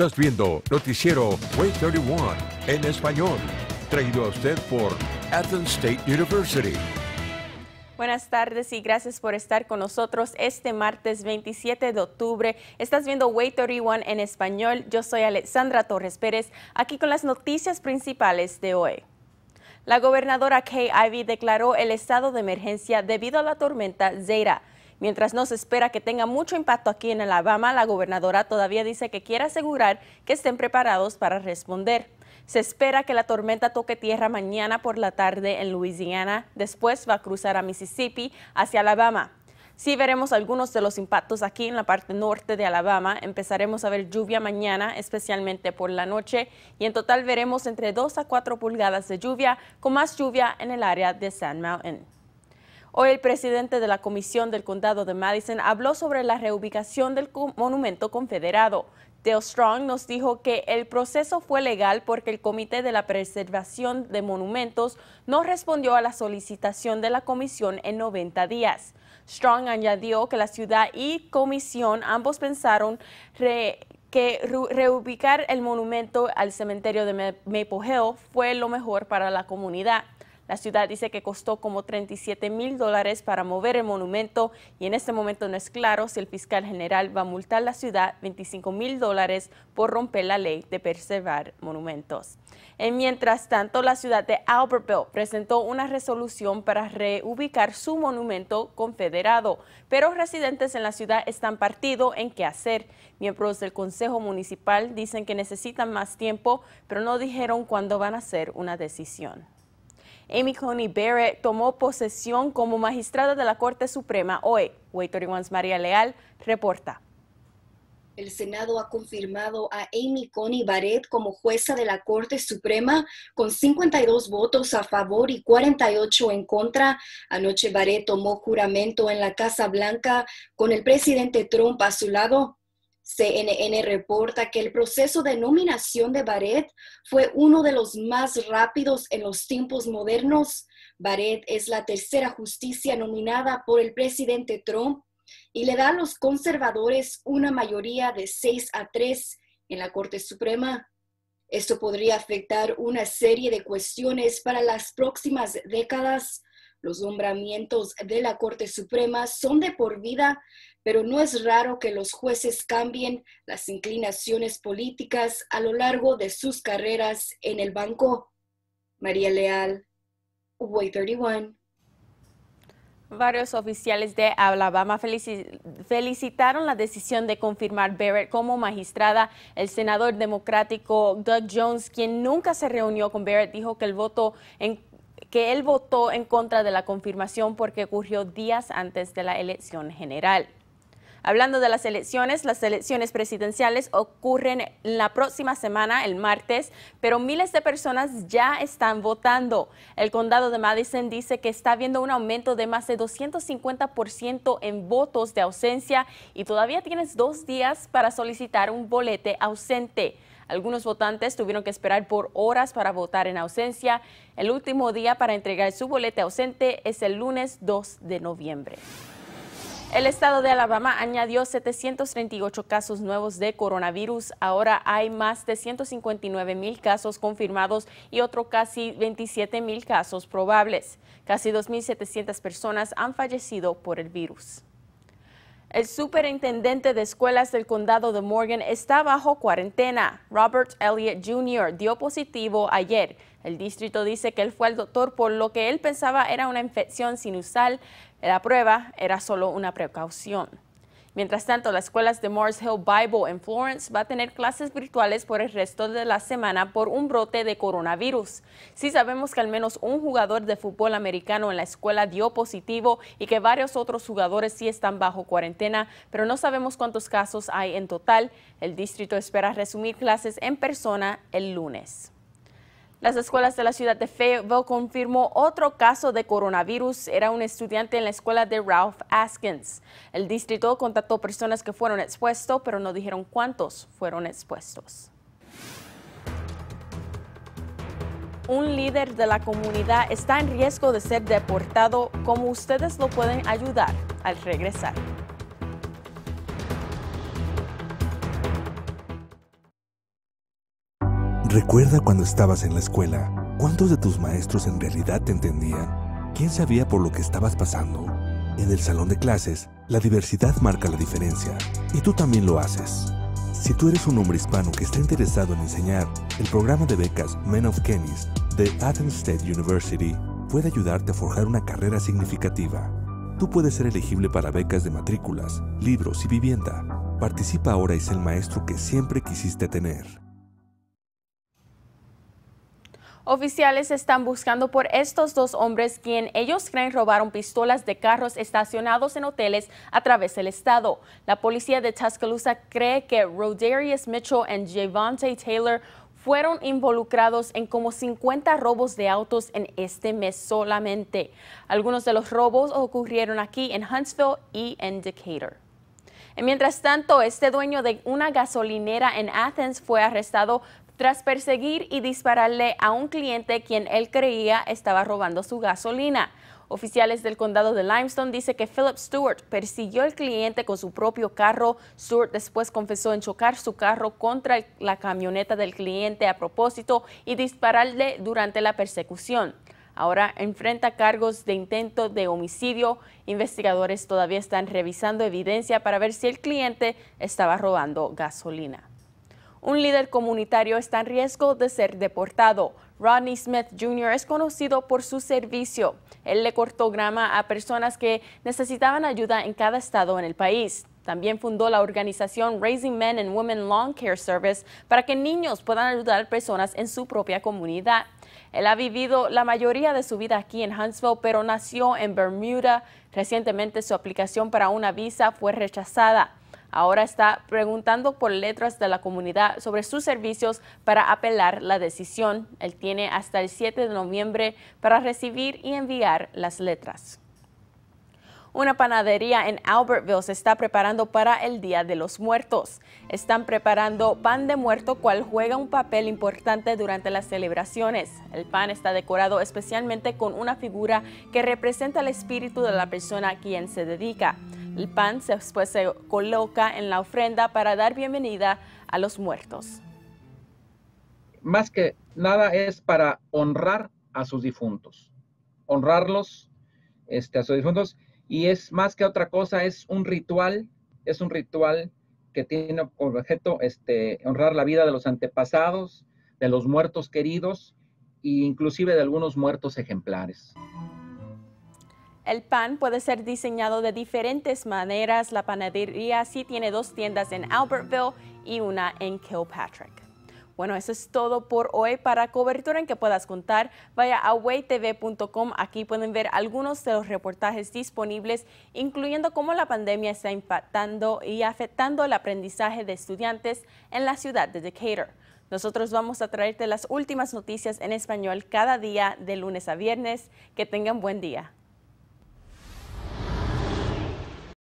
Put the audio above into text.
Estás viendo Noticiero Way 31 en español, traído a usted por Athens State University. Buenas tardes y gracias por estar con nosotros este martes 27 de octubre. Estás viendo Way 31 en español. Yo soy Alexandra Torres Pérez, aquí con las noticias principales de hoy. La gobernadora Kay Ivey declaró el estado de emergencia debido a la tormenta Zeta. Mientras no se espera que tenga mucho impacto aquí en Alabama, la gobernadora todavía dice que quiere asegurar que estén preparados para responder. Se espera que la tormenta toque tierra mañana por la tarde en Luisiana, después va a cruzar a Mississippi hacia Alabama. Sí veremos algunos de los impactos aquí en la parte norte de Alabama. Empezaremos a ver lluvia mañana, especialmente por la noche, y en total veremos entre 2 a 4 pulgadas de lluvia, con más lluvia en el área de Sand Mountain. Hoy el presidente de la Comisión del Condado de Madison habló sobre la reubicación del monumento confederado. Theo Strong nos dijo que el proceso fue legal porque el Comité de la Preservación de Monumentos no respondió a la solicitación de la comisión en 90 días. Strong añadió que la ciudad y comisión ambos pensaron que reubicar el monumento al cementerio de Maple Hill fue lo mejor para la comunidad. La ciudad dice que costó como 37 mil dólares para mover el monumento y en este momento no es claro si el fiscal general va a multar la ciudad 25 mil dólares por romper la ley de preservar monumentos. En mientras tanto, la ciudad de Albertville presentó una resolución para reubicar su monumento confederado, pero residentes en la ciudad están partido en qué hacer. Miembros del Consejo Municipal dicen que necesitan más tiempo, pero no dijeron cuándo van a hacer una decisión. Amy Coney Barrett tomó posesión como magistrada de la Corte Suprema hoy. Wans María Leal reporta. El Senado ha confirmado a Amy Coney Barrett como jueza de la Corte Suprema con 52 votos a favor y 48 en contra. Anoche Barrett tomó juramento en la Casa Blanca con el presidente Trump a su lado CNN reporta que el proceso de nominación de Barrett fue uno de los más rápidos en los tiempos modernos. Barrett es la tercera justicia nominada por el presidente Trump y le da a los conservadores una mayoría de 6 a 3 en la Corte Suprema. Esto podría afectar una serie de cuestiones para las próximas décadas, los nombramientos de la Corte Suprema son de por vida, pero no es raro que los jueces cambien las inclinaciones políticas a lo largo de sus carreras en el banco. María Leal, Way 31. Varios oficiales de Alabama felicitaron la decisión de confirmar Barrett como magistrada. El senador democrático Doug Jones, quien nunca se reunió con Barrett, dijo que el voto en que él votó en contra de la confirmación porque ocurrió días antes de la elección general. Hablando de las elecciones, las elecciones presidenciales ocurren la próxima semana, el martes, pero miles de personas ya están votando. El condado de Madison dice que está viendo un aumento de más de 250% en votos de ausencia y todavía tienes dos días para solicitar un bolete ausente. Algunos votantes tuvieron que esperar por horas para votar en ausencia. El último día para entregar su boleta ausente es el lunes 2 de noviembre. El estado de Alabama añadió 738 casos nuevos de coronavirus. Ahora hay más de 159 mil casos confirmados y otro casi 27 mil casos probables. Casi 2.700 personas han fallecido por el virus. El superintendente de escuelas del condado de Morgan está bajo cuarentena. Robert Elliott Jr. dio positivo ayer. El distrito dice que él fue al doctor por lo que él pensaba era una infección sinusal. La prueba era solo una precaución. Mientras tanto, las escuelas de Morris Hill Bible en Florence va a tener clases virtuales por el resto de la semana por un brote de coronavirus. Sí sabemos que al menos un jugador de fútbol americano en la escuela dio positivo y que varios otros jugadores sí están bajo cuarentena, pero no sabemos cuántos casos hay en total. El distrito espera resumir clases en persona el lunes. Las escuelas de la ciudad de Fayetteville confirmó otro caso de coronavirus. Era un estudiante en la escuela de Ralph Askins. El distrito contactó personas que fueron expuestos, pero no dijeron cuántos fueron expuestos. un líder de la comunidad está en riesgo de ser deportado, ¿cómo ustedes lo pueden ayudar al regresar? Recuerda cuando estabas en la escuela, ¿cuántos de tus maestros en realidad te entendían? ¿Quién sabía por lo que estabas pasando? En el salón de clases, la diversidad marca la diferencia, y tú también lo haces. Si tú eres un hombre hispano que está interesado en enseñar, el programa de becas Men of Kennis de Athens State University puede ayudarte a forjar una carrera significativa. Tú puedes ser elegible para becas de matrículas, libros y vivienda. Participa ahora y sé el maestro que siempre quisiste tener. Oficiales están buscando por estos dos hombres quien ellos creen robaron pistolas de carros estacionados en hoteles a través del estado. La policía de Tuscaloosa cree que Rodarius Mitchell y Javante Taylor fueron involucrados en como 50 robos de autos en este mes solamente. Algunos de los robos ocurrieron aquí en Huntsville y en Decatur. mientras tanto, este dueño de una gasolinera en Athens fue arrestado tras perseguir y dispararle a un cliente quien él creía estaba robando su gasolina. Oficiales del condado de Limestone dicen que Philip Stewart persiguió al cliente con su propio carro. Stewart después confesó en chocar su carro contra la camioneta del cliente a propósito y dispararle durante la persecución. Ahora enfrenta cargos de intento de homicidio. Investigadores todavía están revisando evidencia para ver si el cliente estaba robando gasolina. Un líder comunitario está en riesgo de ser deportado. Rodney Smith Jr. es conocido por su servicio. Él le cortó grama a personas que necesitaban ayuda en cada estado en el país. También fundó la organización Raising Men and Women Long Care Service para que niños puedan ayudar a personas en su propia comunidad. Él ha vivido la mayoría de su vida aquí en Huntsville, pero nació en Bermuda. Recientemente su aplicación para una visa fue rechazada ahora está preguntando por letras de la comunidad sobre sus servicios para apelar la decisión. Él tiene hasta el 7 de noviembre para recibir y enviar las letras. Una panadería en Albertville se está preparando para el Día de los Muertos. Están preparando pan de muerto, cual juega un papel importante durante las celebraciones. El pan está decorado especialmente con una figura que representa el espíritu de la persona a quien se dedica. El pan después pues, se coloca en la ofrenda para dar bienvenida a los muertos. Más que nada es para honrar a sus difuntos, honrarlos este, a sus difuntos. Y es más que otra cosa, es un ritual, es un ritual que tiene por objeto este, honrar la vida de los antepasados, de los muertos queridos e inclusive de algunos muertos ejemplares. El pan puede ser diseñado de diferentes maneras. La panadería sí tiene dos tiendas en Albertville y una en Kilpatrick. Bueno, eso es todo por hoy. Para cobertura en que puedas contar, vaya a waytv.com. Aquí pueden ver algunos de los reportajes disponibles, incluyendo cómo la pandemia está impactando y afectando el aprendizaje de estudiantes en la ciudad de Decatur. Nosotros vamos a traerte las últimas noticias en español cada día de lunes a viernes. Que tengan buen día.